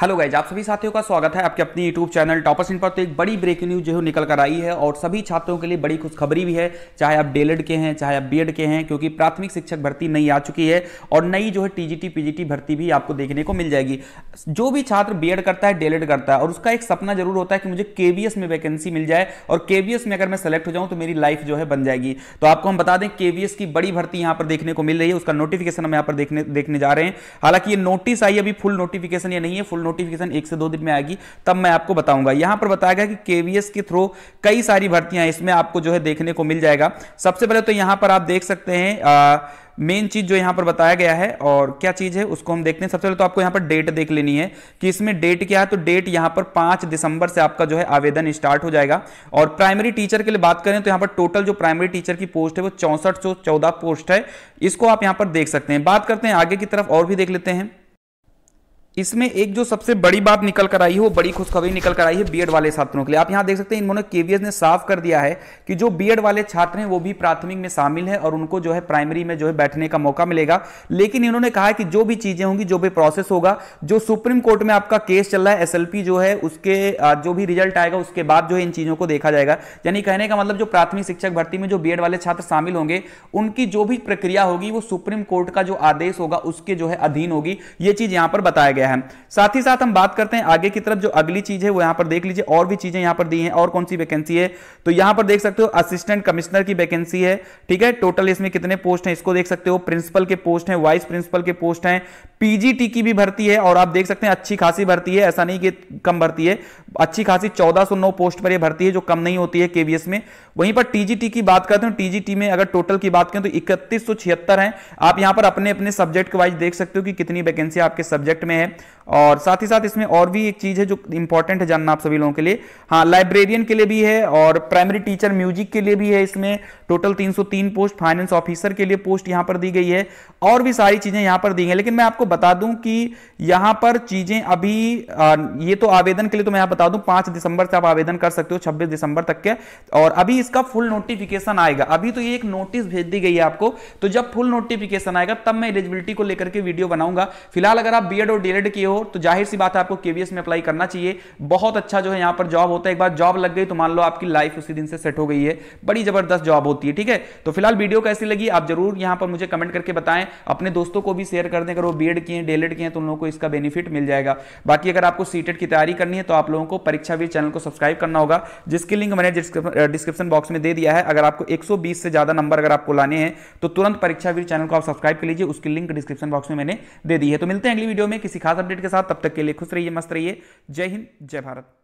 hello guys आप सभी साथियों का स्वागत है आपके अपने यूट्यूब चैनल टॉपर्स इन पर तो एक बड़ी ब्रेकिंग न्यूज जो निकल कर आई है और सभी छात्रों के लिए बड़ी खुशखबरी भी है चाहे आप डेलेड e के हैं चाहे आप बीएड के हैं क्योंकि प्राथमिक शिक्षक भर्ती नई आ चुकी है और नई जो है टीजीटी पीजीटी भर्ती भी आपको देखने को मिल जाएगी जो भी छात्र बी करता है डेलेड e करता है और उसका एक सपना जरूर होता है कि मुझे के में वैकेंसी मिल जाए और केवीएस में अगर मैं सेलेक्ट हो जाऊँ तो मेरी लाइफ जो है बन जाएगी तो आपको हम बता दें के की बड़ी भर्ती यहाँ पर देखने को मिल रही है उसका नोटिफिकेशन हम यहाँ पर देखने देखने जा रहे हैं हालांकि ये नोटिस आई अभी फुल नोटिफिकेशन ये नहीं है फुल नोटिफिकेशन एक से दो दिन में आएगी तब मैं आपको बताऊंगा यहां पर बताया गया कि केवीएस के थ्रू कई सारी भर्तियां इसमें आपको जो है देखने को मिल जाएगा सबसे पहले तो यहां पर आप देख सकते हैं मेन चीज जो यहां पर बताया गया है और क्या चीज है उसको हम देखते हैं सबसे पहले तो आपको यहां पर डेट देख लेनी है कि इसमें डेट क्या है तो डेट यहां पर पांच दिसंबर से आपका जो है आवेदन स्टार्ट हो जाएगा और प्राइमरी टीचर के लिए बात करें तो यहां पर टोटल जो प्राइमरी टीचर की पोस्ट है वो चौंसठ पोस्ट है इसको आप यहां पर देख सकते हैं बात करते हैं आगे की तरफ और भी देख लेते हैं इसमें एक जो सबसे बड़ी बात निकल कर आई है वो बड़ी खुशखबरी निकल कर आई है बीएड वाले छात्रों के लिए आप यहां देख सकते हैं इन्होंने केवीएस ने साफ कर दिया है कि जो बीएड वाले छात्र हैं वो भी प्राथमिक में शामिल हैं और उनको जो है प्राइमरी में जो है बैठने का मौका मिलेगा लेकिन इन्होंने कहा है कि जो भी चीजें होंगी जो भी प्रोसेस होगा जो सुप्रीम कोर्ट में आपका केस चल रहा है एस जो है उसके जो भी रिजल्ट आएगा उसके बाद जो है इन चीजों को देखा जाएगा यानी कहने का मतलब जो प्राथमिक शिक्षक भर्ती में जो बीएड वाले छात्र शामिल होंगे उनकी जो भी प्रक्रिया होगी वो सुप्रीम कोर्ट का जो आदेश होगा उसके जो है अधीन होगी ये चीज यहां पर बताया गया गया है साथ ही साथ हम बात करते हैं आगे की तरफ जो अगली चीज है वो यहां पर देख लीजिए और भी चीजें यहां पर दी हैं और कौन सी वैकेंसी है तो यहां पर देख सकते हो असिस्टेंट कमिश्नर की वैकेंसी है ठीक है टोटल इसमें कितने पोस्ट हैं इसको देख सकते हो प्रिंसिपल के पोस्ट हैं वाइस प्रिंसिपल के पोस्ट हैं पीजीटी की भी भर्ती है और आप देख सकते हैं अच्छी खासी भर्ती है ऐसा नहीं कि कम भर्ती है अच्छी खासी चौदह पोस्ट पर यह भर्ती है जो कम नहीं होती है केवीएस में वहीं पर टीजीटी की बात करते हैं टीजीटी में अगर टोटल की बात करें तो इकतीस हैं आप यहां पर अपने अपने सब्जेक्ट वाइज देख सकते हो कि कितनी वैकेंसी आपके सब्जेक्ट में है और साथ ही साथ इसमें और भी एक चीज़ है जो इंपॉर्टेंट है जानना आप सभी लोगों के लिए हाँ लाइब्रेरियन के लिए भी है और प्राइमरी टीचर म्यूजिक के लिए भी है इसमें टोटल 303 पोस्ट फाइनेंस ऑफिसर के लिए पोस्ट यहाँ पर दी गई है और भी सारी चीज़ें यहाँ पर दी गई लेकिन मैं आपको बता दूँ कि यहाँ पर चीज़ें अभी आ, ये तो आवेदन के लिए तो मैं यहाँ बता दूँ पाँच दिसंबर से आप आवेदन कर सकते हो छब्बीस दिसंबर तक के और अभी इसका फुल नोटिफिकेशन आएगा अभी तो ये एक नोटिस भेज दी गई है आपको तो जब फुल नोटिफिकेशन आएगा तब मैं एलिजिबिलिटी को लेकर के वीडियो बनाऊंगा फिलहाल अगर आप बी और डी ग्रेजुएट किए हो तो जाहिर सी बात है आपको केवीएस में अप्लाई करना चाहिए बहुत अच्छा जो है यहां पर जॉब होता है एक बार जॉब लग गई तो मान लो आपकी लाइफ उसी दिन से सेट हो गई है बड़ी जबरदस्त जॉब होती है ठीक है तो फिलहाल वीडियो कैसी लगी आप जरूर यहां पर मुझे कमेंट करके बताएं अपने दोस्तों को भी शेयर कर दें अगर वो बी किए हैं डेलेड किए हैं तो उन लोगों को इसका बेनिफिट मिल जाएगा बाकी अगर आपको सीटेट e की तैयारी करनी है तो आप लोगों को परीक्षा वीर चैनल को सब्सक्राइब करना होगा जिसकी लिंक मैंने डिस्क्रिप्शन बॉक्स में दे दिया है अगर आपको एक से ज्यादा नंबर अगर आपको लाने हैं तो तुरंत परीक्षा वीर चैनल को आप सब्सक्राइब कर लीजिए उसकी लिंक डिस्क्रिप्शन बॉक्स में मैंने दे दी है तो मिलते हैं अगली वीडियो में किसी खास खास अपडेट के साथ तब तक के लिए खुश रहिए मस्त रहिए जय हिंद जय भारत